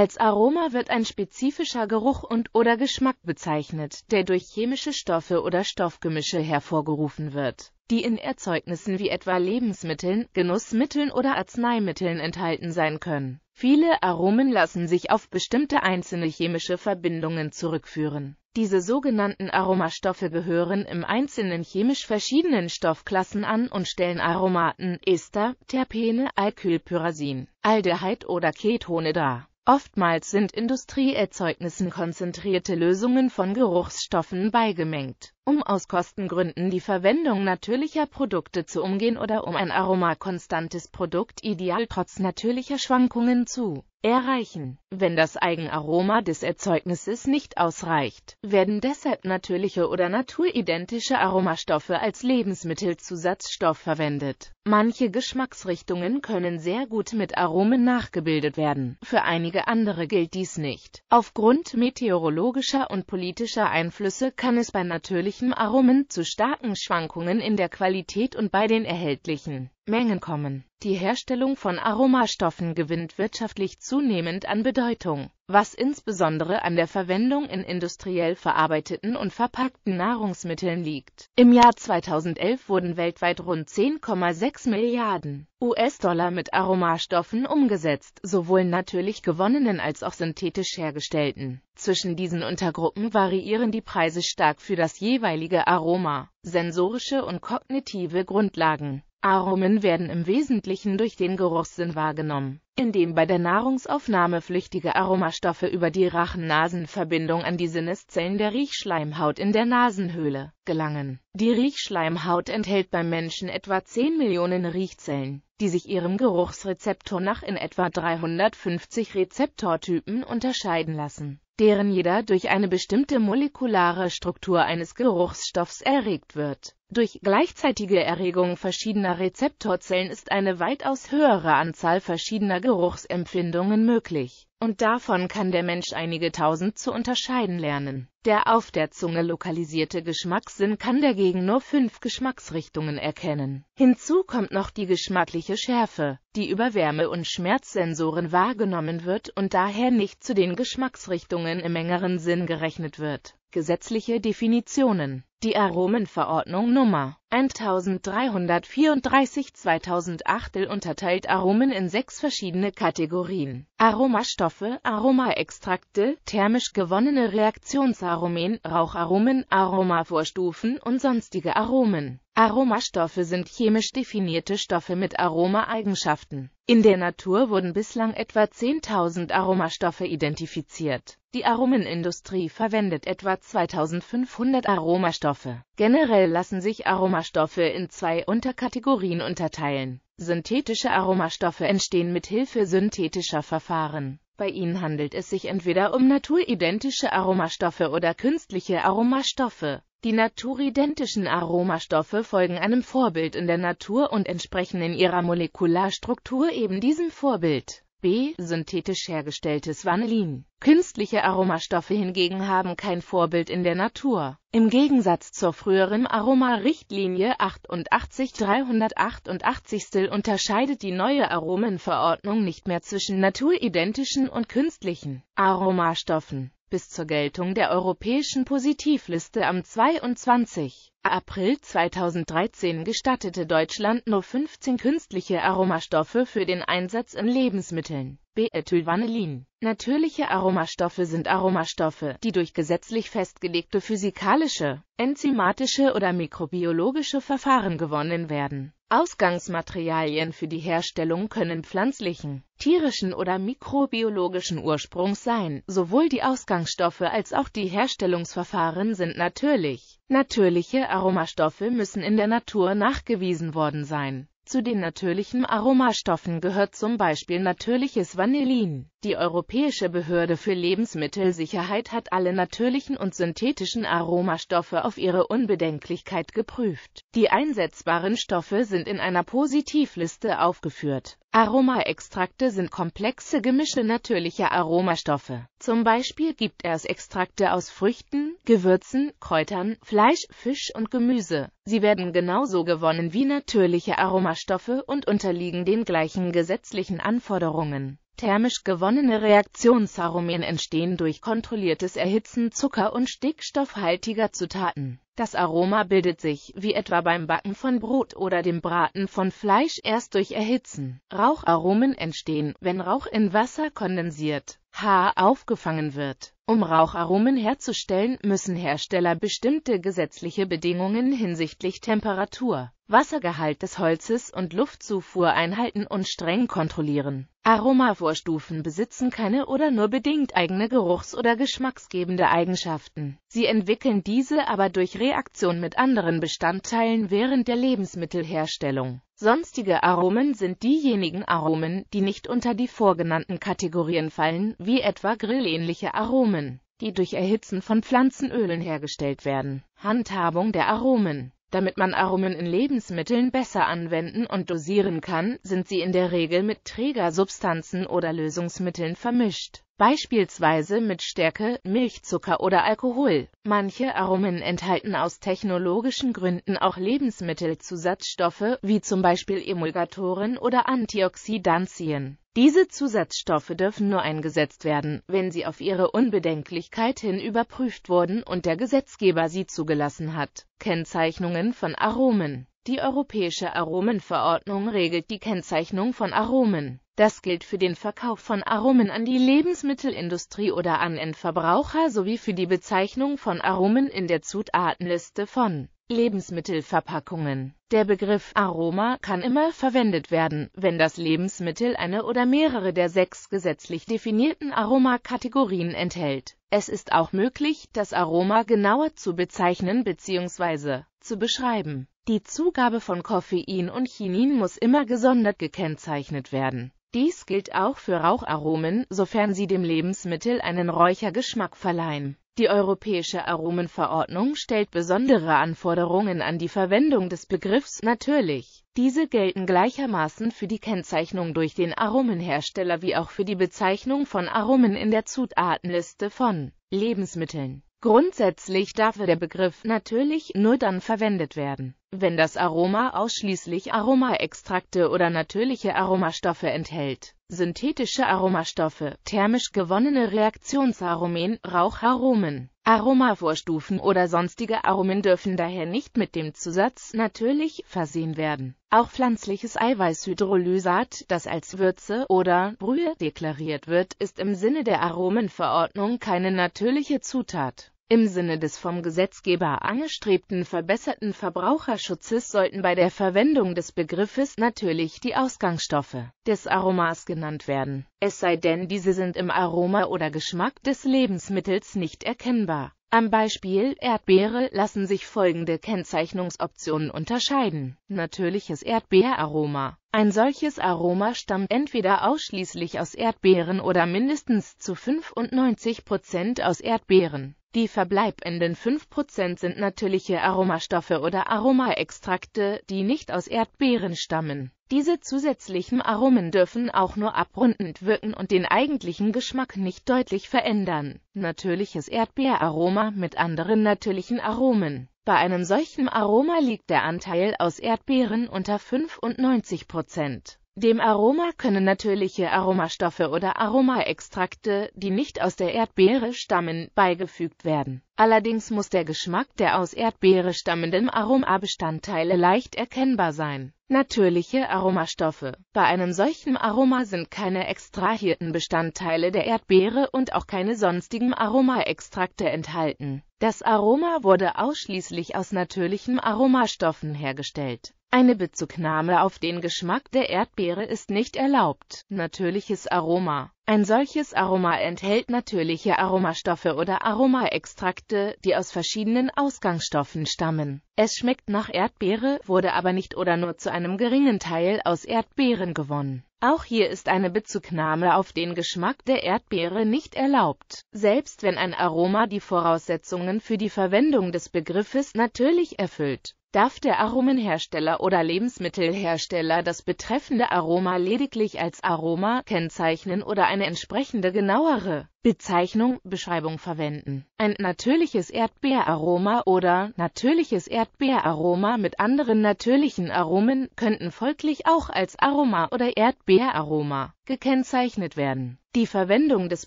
Als Aroma wird ein spezifischer Geruch und/oder Geschmack bezeichnet, der durch chemische Stoffe oder Stoffgemische hervorgerufen wird, die in Erzeugnissen wie etwa Lebensmitteln, Genussmitteln oder Arzneimitteln enthalten sein können. Viele Aromen lassen sich auf bestimmte einzelne chemische Verbindungen zurückführen. Diese sogenannten Aromastoffe gehören im Einzelnen chemisch verschiedenen Stoffklassen an und stellen Aromaten, Ester, Terpene, Alkylpyrazin, Aldehyd oder Ketone dar. Oftmals sind Industrieerzeugnissen konzentrierte Lösungen von Geruchsstoffen beigemengt um aus Kostengründen die Verwendung natürlicher Produkte zu umgehen oder um ein aromakonstantes Produkt ideal trotz natürlicher Schwankungen zu erreichen. Wenn das Eigenaroma des Erzeugnisses nicht ausreicht, werden deshalb natürliche oder naturidentische Aromastoffe als Lebensmittelzusatzstoff verwendet. Manche Geschmacksrichtungen können sehr gut mit Aromen nachgebildet werden, für einige andere gilt dies nicht. Aufgrund meteorologischer und politischer Einflüsse kann es bei natürlichen natürlichen Aromen zu starken Schwankungen in der Qualität und bei den erhältlichen Mengen kommen. Die Herstellung von Aromastoffen gewinnt wirtschaftlich zunehmend an Bedeutung, was insbesondere an der Verwendung in industriell verarbeiteten und verpackten Nahrungsmitteln liegt. Im Jahr 2011 wurden weltweit rund 10,6 Milliarden US-Dollar mit Aromastoffen umgesetzt, sowohl natürlich gewonnenen als auch synthetisch hergestellten. Zwischen diesen Untergruppen variieren die Preise stark für das jeweilige Aroma, sensorische und kognitive Grundlagen Aromen werden im Wesentlichen durch den Geruchssinn wahrgenommen, indem bei der Nahrungsaufnahme flüchtige Aromastoffe über die Rachen-Nasen-Verbindung an die Sinneszellen der Riechschleimhaut in der Nasenhöhle gelangen. Die Riechschleimhaut enthält beim Menschen etwa 10 Millionen Riechzellen, die sich ihrem Geruchsrezeptor nach in etwa 350 Rezeptortypen unterscheiden lassen, deren jeder durch eine bestimmte molekulare Struktur eines Geruchsstoffs erregt wird durch gleichzeitige Erregung verschiedener Rezeptorzellen ist eine weitaus höhere Anzahl verschiedener Geruchsempfindungen möglich, und davon kann der Mensch einige tausend zu unterscheiden lernen. Der auf der Zunge lokalisierte Geschmackssinn kann dagegen nur fünf Geschmacksrichtungen erkennen. Hinzu kommt noch die geschmackliche Schärfe, die über Wärme- und Schmerzsensoren wahrgenommen wird und daher nicht zu den Geschmacksrichtungen im engeren Sinn gerechnet wird. Gesetzliche Definitionen Die Aromenverordnung Nummer 1334-2008 unterteilt Aromen in sechs verschiedene Kategorien. Aromastoffe, Aromaextrakte, thermisch gewonnene Reaktionsaromen, Raucharomen, Aromavorstufen und sonstige Aromen. Aromastoffe sind chemisch definierte Stoffe mit Aromaeigenschaften. In der Natur wurden bislang etwa 10.000 Aromastoffe identifiziert. Die Aromenindustrie verwendet etwa 2500 Aromastoffe. Generell lassen sich Aromastoffe in zwei Unterkategorien unterteilen. Synthetische Aromastoffe entstehen mit Hilfe synthetischer Verfahren. Bei ihnen handelt es sich entweder um naturidentische Aromastoffe oder künstliche Aromastoffe. Die naturidentischen Aromastoffe folgen einem Vorbild in der Natur und entsprechen in ihrer Molekularstruktur eben diesem Vorbild. B. Synthetisch hergestelltes Vanillin. Künstliche Aromastoffe hingegen haben kein Vorbild in der Natur. Im Gegensatz zur früheren Aromarichtlinie 88-388 unterscheidet die neue Aromenverordnung nicht mehr zwischen naturidentischen und künstlichen Aromastoffen bis zur Geltung der europäischen Positivliste am 22. April 2013 gestattete Deutschland nur 15 künstliche Aromastoffe für den Einsatz in Lebensmitteln. Bethylvanillin. Natürliche Aromastoffe sind Aromastoffe, die durch gesetzlich festgelegte physikalische, enzymatische oder mikrobiologische Verfahren gewonnen werden. Ausgangsmaterialien für die Herstellung können pflanzlichen, tierischen oder mikrobiologischen Ursprungs sein. Sowohl die Ausgangsstoffe als auch die Herstellungsverfahren sind natürlich. Natürliche Aromastoffe müssen in der Natur nachgewiesen worden sein. Zu den natürlichen Aromastoffen gehört zum Beispiel natürliches Vanillin. Die Europäische Behörde für Lebensmittelsicherheit hat alle natürlichen und synthetischen Aromastoffe auf ihre Unbedenklichkeit geprüft. Die einsetzbaren Stoffe sind in einer Positivliste aufgeführt. Aromaextrakte sind komplexe Gemische natürlicher Aromastoffe. Zum Beispiel gibt es Extrakte aus Früchten, Gewürzen, Kräutern, Fleisch, Fisch und Gemüse. Sie werden genauso gewonnen wie natürliche Aromastoffe und unterliegen den gleichen gesetzlichen Anforderungen. Thermisch gewonnene Reaktionsaromen entstehen durch kontrolliertes Erhitzen zucker- und stickstoffhaltiger Zutaten das Aroma bildet sich, wie etwa beim Backen von Brot oder dem Braten von Fleisch, erst durch Erhitzen. Raucharomen entstehen, wenn Rauch in Wasser kondensiert, H aufgefangen wird. Um Raucharomen herzustellen, müssen Hersteller bestimmte gesetzliche Bedingungen hinsichtlich Temperatur, Wassergehalt des Holzes und Luftzufuhr einhalten und streng kontrollieren. Aromavorstufen besitzen keine oder nur bedingt eigene Geruchs- oder geschmacksgebende Eigenschaften. Sie entwickeln diese aber durch Reaktion mit anderen Bestandteilen während der Lebensmittelherstellung. Sonstige Aromen sind diejenigen Aromen, die nicht unter die vorgenannten Kategorien fallen, wie etwa grillähnliche Aromen, die durch Erhitzen von Pflanzenölen hergestellt werden. Handhabung der Aromen damit man Aromen in Lebensmitteln besser anwenden und dosieren kann, sind sie in der Regel mit Trägersubstanzen oder Lösungsmitteln vermischt beispielsweise mit Stärke, Milchzucker oder Alkohol. Manche Aromen enthalten aus technologischen Gründen auch Lebensmittelzusatzstoffe, wie zum Beispiel Emulgatoren oder Antioxidantien. Diese Zusatzstoffe dürfen nur eingesetzt werden, wenn sie auf ihre Unbedenklichkeit hin überprüft wurden und der Gesetzgeber sie zugelassen hat. Kennzeichnungen von Aromen die Europäische Aromenverordnung regelt die Kennzeichnung von Aromen. Das gilt für den Verkauf von Aromen an die Lebensmittelindustrie oder an Endverbraucher sowie für die Bezeichnung von Aromen in der Zutatenliste von Lebensmittelverpackungen. Der Begriff Aroma kann immer verwendet werden, wenn das Lebensmittel eine oder mehrere der sechs gesetzlich definierten Aromakategorien enthält. Es ist auch möglich, das Aroma genauer zu bezeichnen bzw. zu beschreiben. Die Zugabe von Koffein und Chinin muss immer gesondert gekennzeichnet werden. Dies gilt auch für Raucharomen, sofern sie dem Lebensmittel einen Räuchergeschmack verleihen. Die Europäische Aromenverordnung stellt besondere Anforderungen an die Verwendung des Begriffs natürlich. Diese gelten gleichermaßen für die Kennzeichnung durch den Aromenhersteller wie auch für die Bezeichnung von Aromen in der Zutatenliste von Lebensmitteln. Grundsätzlich darf der Begriff natürlich nur dann verwendet werden, wenn das Aroma ausschließlich Aromaextrakte oder natürliche Aromastoffe enthält. Synthetische Aromastoffe, thermisch gewonnene Reaktionsaromen, Raucharomen Aromavorstufen oder sonstige Aromen dürfen daher nicht mit dem Zusatz natürlich versehen werden. Auch pflanzliches Eiweißhydrolysat, das als Würze oder Brühe deklariert wird, ist im Sinne der Aromenverordnung keine natürliche Zutat im Sinne des vom Gesetzgeber angestrebten verbesserten Verbraucherschutzes sollten bei der Verwendung des Begriffes natürlich die Ausgangsstoffe des Aromas genannt werden, es sei denn, diese sind im Aroma oder Geschmack des Lebensmittels nicht erkennbar. Am Beispiel Erdbeere lassen sich folgende Kennzeichnungsoptionen unterscheiden. Natürliches Erdbeeraroma. Ein solches Aroma stammt entweder ausschließlich aus Erdbeeren oder mindestens zu 95% aus Erdbeeren. Die verbleibenden 5% sind natürliche Aromastoffe oder Aromaextrakte, die nicht aus Erdbeeren stammen. Diese zusätzlichen Aromen dürfen auch nur abrundend wirken und den eigentlichen Geschmack nicht deutlich verändern. Natürliches Erdbeeraroma mit anderen natürlichen Aromen. Bei einem solchen Aroma liegt der Anteil aus Erdbeeren unter 95%. Dem Aroma können natürliche Aromastoffe oder Aromaextrakte, die nicht aus der Erdbeere stammen, beigefügt werden. Allerdings muss der Geschmack der aus Erdbeere stammenden Aromabestandteile leicht erkennbar sein. Natürliche Aromastoffe. Bei einem solchen Aroma sind keine extrahierten Bestandteile der Erdbeere und auch keine sonstigen Aromaextrakte enthalten. Das Aroma wurde ausschließlich aus natürlichen Aromastoffen hergestellt. Eine Bezugnahme auf den Geschmack der Erdbeere ist nicht erlaubt. Natürliches Aroma Ein solches Aroma enthält natürliche Aromastoffe oder Aromaextrakte, die aus verschiedenen Ausgangsstoffen stammen. Es schmeckt nach Erdbeere, wurde aber nicht oder nur zu einem geringen Teil aus Erdbeeren gewonnen. Auch hier ist eine Bezugnahme auf den Geschmack der Erdbeere nicht erlaubt, selbst wenn ein Aroma die Voraussetzungen für die Verwendung des Begriffes natürlich erfüllt darf der Aromenhersteller oder Lebensmittelhersteller das betreffende Aroma lediglich als Aroma kennzeichnen oder eine entsprechende genauere Bezeichnung, Beschreibung verwenden. Ein natürliches Erdbeeraroma oder natürliches Erdbeeraroma mit anderen natürlichen Aromen könnten folglich auch als Aroma oder Erdbeeraroma gekennzeichnet werden die Verwendung des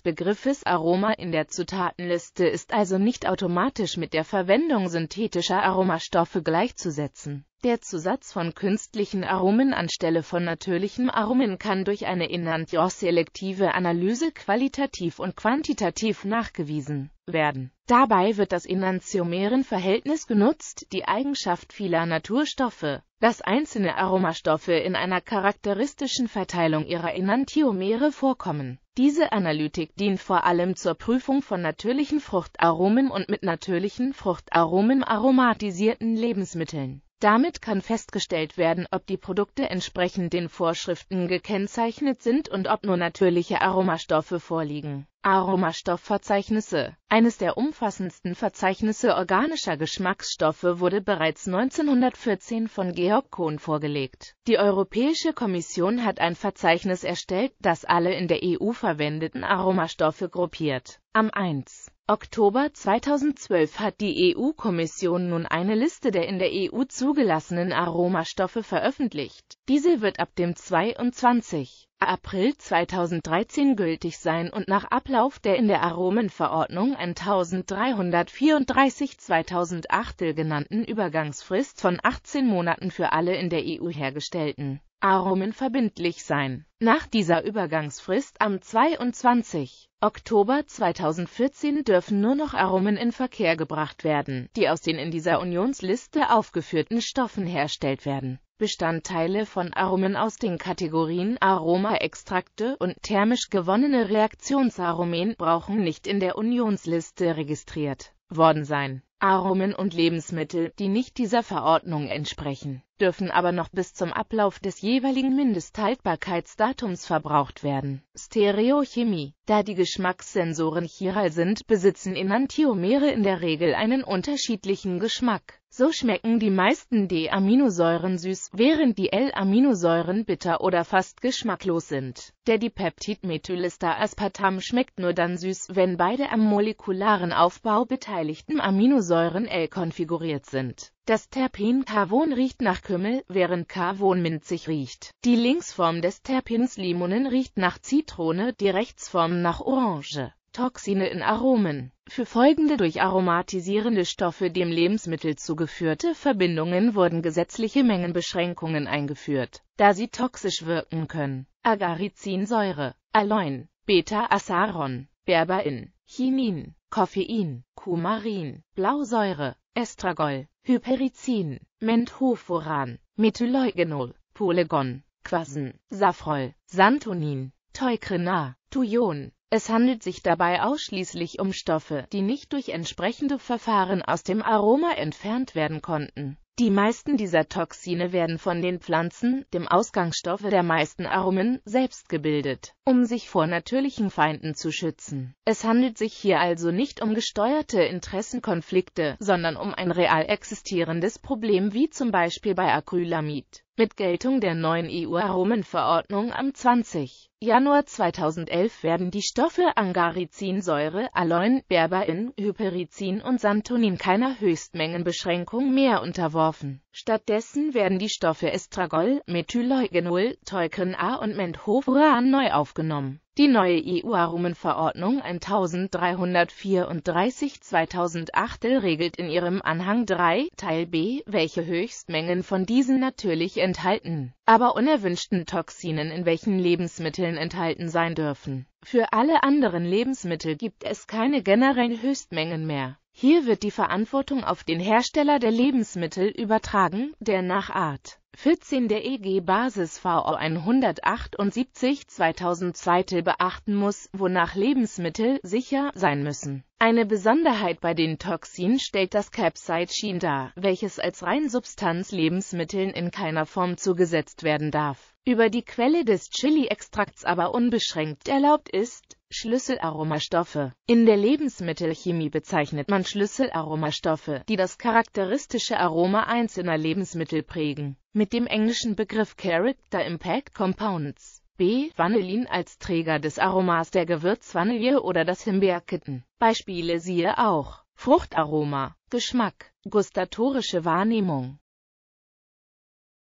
Begriffes Aroma in der Zutatenliste ist also nicht automatisch mit der Verwendung synthetischer Aromastoffe gleichzusetzen. Der Zusatz von künstlichen Aromen anstelle von natürlichen Aromen kann durch eine Enantioselektive Analyse qualitativ und quantitativ nachgewiesen werden. Dabei wird das enantiomeren Verhältnis genutzt, die Eigenschaft vieler Naturstoffe dass einzelne Aromastoffe in einer charakteristischen Verteilung ihrer Enantiomere vorkommen. Diese Analytik dient vor allem zur Prüfung von natürlichen Fruchtaromen und mit natürlichen Fruchtaromen aromatisierten Lebensmitteln damit kann festgestellt werden, ob die Produkte entsprechend den Vorschriften gekennzeichnet sind und ob nur natürliche Aromastoffe vorliegen. Aromastoffverzeichnisse Eines der umfassendsten Verzeichnisse organischer Geschmacksstoffe wurde bereits 1914 von Georg Kohn vorgelegt. Die Europäische Kommission hat ein Verzeichnis erstellt, das alle in der EU verwendeten Aromastoffe gruppiert. Am 1. Oktober 2012 hat die EU-Kommission nun eine Liste der in der EU zugelassenen Aromastoffe veröffentlicht. Diese wird ab dem 22. April 2013 gültig sein und nach Ablauf der in der Aromenverordnung 1334 2008 genannten Übergangsfrist von 18 Monaten für alle in der EU hergestellten Aromen verbindlich sein. Nach dieser Übergangsfrist am 22. Oktober 2014 dürfen nur noch Aromen in Verkehr gebracht werden, die aus den in dieser Unionsliste aufgeführten Stoffen hergestellt werden. Bestandteile von Aromen aus den Kategorien Aromaextrakte und thermisch gewonnene Reaktionsaromen brauchen nicht in der Unionsliste registriert worden sein. Aromen und Lebensmittel, die nicht dieser Verordnung entsprechen, dürfen aber noch bis zum Ablauf des jeweiligen Mindesthaltbarkeitsdatums verbraucht werden. Stereochemie Da die Geschmackssensoren chiral sind, besitzen Enantiomere in der Regel einen unterschiedlichen Geschmack. So schmecken die meisten D-Aminosäuren süß, während die L-Aminosäuren bitter oder fast geschmacklos sind. Der Dipeptid-Methylister-Aspartam schmeckt nur dann süß, wenn beide am molekularen Aufbau beteiligten Aminosäuren L konfiguriert sind. Das Terpin Carbon riecht nach Kümmel, während Carbon minzig riecht. Die Linksform des Terpins Limonen riecht nach Zitrone, die Rechtsform nach Orange. Toxine in Aromen. Für folgende durch aromatisierende Stoffe dem Lebensmittel zugeführte Verbindungen wurden gesetzliche Mengenbeschränkungen eingeführt, da sie toxisch wirken können. Agaricinsäure, Aloin, Beta-Asaron, Berberin, Chinin, Koffein, Kumarin, Blausäure, Estragol, Hypericin, Menthoforan, Methyleugenol, Polygon, Quasen, Safrol, Santonin, Teukrena, Thujon. Es handelt sich dabei ausschließlich um Stoffe, die nicht durch entsprechende Verfahren aus dem Aroma entfernt werden konnten die meisten dieser Toxine werden von den Pflanzen, dem Ausgangsstoffe der meisten Aromen, selbst gebildet, um sich vor natürlichen Feinden zu schützen. Es handelt sich hier also nicht um gesteuerte Interessenkonflikte, sondern um ein real existierendes Problem wie zum Beispiel bei Acrylamid. Mit Geltung der neuen EU-Aromenverordnung am 20. Januar 2011 werden die Stoffe Angaricinsäure, Aloin, Berberin, Hypericin und Santonin keiner Höchstmengenbeschränkung mehr unterworfen. Stattdessen werden die Stoffe Estragol, Methyleugenol, Teuken A und Menthofuran neu aufgenommen die neue EU-Aromenverordnung 1334-2008 regelt in ihrem Anhang 3, Teil B, welche Höchstmengen von diesen natürlich enthalten, aber unerwünschten Toxinen in welchen Lebensmitteln enthalten sein dürfen. Für alle anderen Lebensmittel gibt es keine generellen Höchstmengen mehr. Hier wird die Verantwortung auf den Hersteller der Lebensmittel übertragen, der nach Art 14 der EG-Basis VO 178 2002 beachten muss, wonach Lebensmittel sicher sein müssen. Eine Besonderheit bei den Toxinen stellt das Capsaicin dar, welches als Reinsubstanz Lebensmitteln in keiner Form zugesetzt werden darf. Über die Quelle des Chili-Extrakts aber unbeschränkt erlaubt ist, Schlüsselaromastoffe. In der Lebensmittelchemie bezeichnet man Schlüsselaromastoffe, die das charakteristische Aroma einzelner Lebensmittel prägen. Mit dem englischen Begriff Character Impact Compounds B. Vanillin als Träger des Aromas der Gewürzvanille oder das Himbeerkitten. Beispiele siehe auch Fruchtaroma, Geschmack, gustatorische Wahrnehmung